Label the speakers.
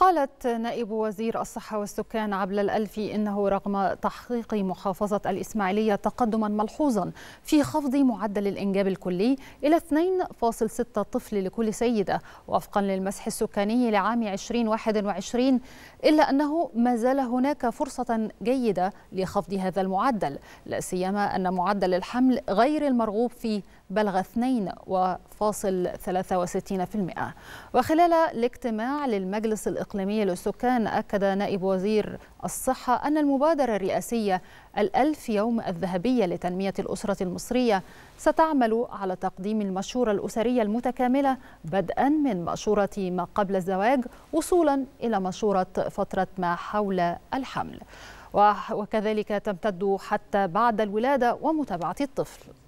Speaker 1: قالت نائب وزير الصحة والسكان عبد الألفي إنه رغم تحقيق محافظة الإسماعيلية تقدما ملحوظا في خفض معدل الإنجاب الكلي إلى 2.6 طفل لكل سيدة وفقا للمسح السكاني لعام 2021 إلا أنه ما زال هناك فرصة جيدة لخفض هذا المعدل لا سيما أن معدل الحمل غير المرغوب فيه بلغ 2.63% وخلال الاجتماع للمجلس الإقليمي الإقليمية للسكان أكد نائب وزير الصحة أن المبادرة الرئاسية الألف يوم الذهبية لتنمية الأسرة المصرية ستعمل على تقديم المشورة الأسرية المتكاملة بدءا من مشورة ما قبل الزواج وصولا إلى مشورة فترة ما حول الحمل وكذلك تمتد حتى بعد الولادة ومتابعة الطفل